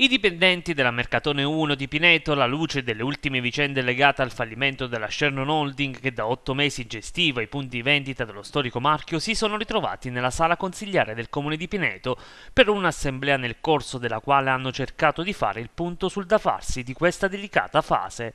I dipendenti della Mercatone 1 di Pineto, alla luce delle ultime vicende legate al fallimento della Shernon Holding che da otto mesi gestiva i punti vendita dello storico marchio, si sono ritrovati nella sala consigliare del comune di Pineto per un'assemblea nel corso della quale hanno cercato di fare il punto sul da farsi di questa delicata fase.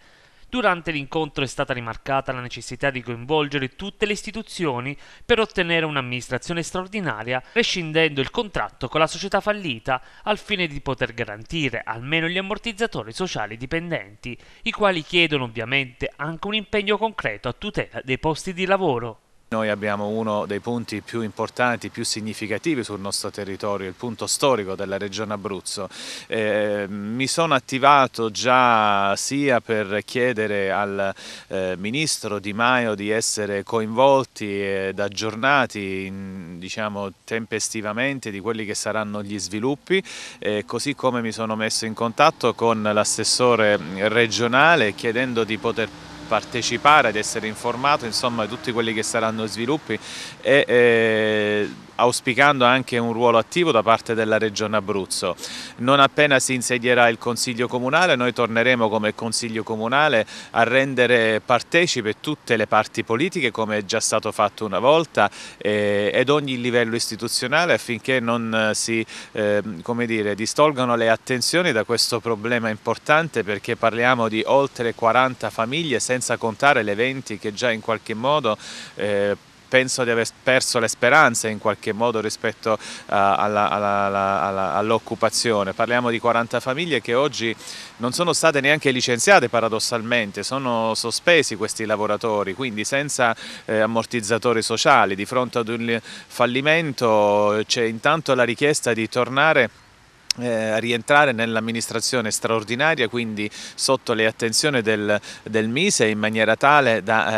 Durante l'incontro è stata rimarcata la necessità di coinvolgere tutte le istituzioni per ottenere un'amministrazione straordinaria, rescindendo il contratto con la società fallita al fine di poter garantire almeno gli ammortizzatori sociali dipendenti, i quali chiedono ovviamente anche un impegno concreto a tutela dei posti di lavoro. Noi abbiamo uno dei punti più importanti, più significativi sul nostro territorio, il punto storico della regione Abruzzo. Eh, mi sono attivato già sia per chiedere al eh, Ministro Di Maio di essere coinvolti ed aggiornati in, diciamo, tempestivamente di quelli che saranno gli sviluppi, eh, così come mi sono messo in contatto con l'assessore regionale chiedendo di poter partecipare, di essere informato insomma, di tutti quelli che saranno sviluppi e eh, auspicando anche un ruolo attivo da parte della Regione Abruzzo. Non appena si insedierà il Consiglio Comunale noi torneremo come Consiglio Comunale a rendere partecipe tutte le parti politiche come è già stato fatto una volta eh, ed ogni livello istituzionale affinché non eh, si eh, come dire, distolgano le attenzioni da questo problema importante perché parliamo di oltre 40 famiglie, senza contare le eventi che già in qualche modo eh, penso di aver perso le speranze in qualche modo rispetto eh, all'occupazione. Parliamo di 40 famiglie che oggi non sono state neanche licenziate paradossalmente, sono sospesi questi lavoratori, quindi senza eh, ammortizzatori sociali. Di fronte ad un fallimento c'è intanto la richiesta di tornare eh, rientrare nell'amministrazione straordinaria, quindi sotto le attenzioni del, del Mise in maniera tale da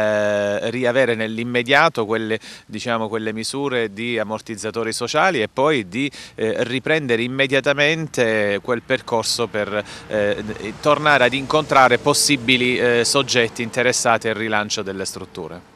eh, riavere nell'immediato quelle, diciamo, quelle, misure di ammortizzatori sociali e poi di eh, riprendere immediatamente quel percorso per eh, tornare ad incontrare possibili eh, soggetti interessati al rilancio delle strutture.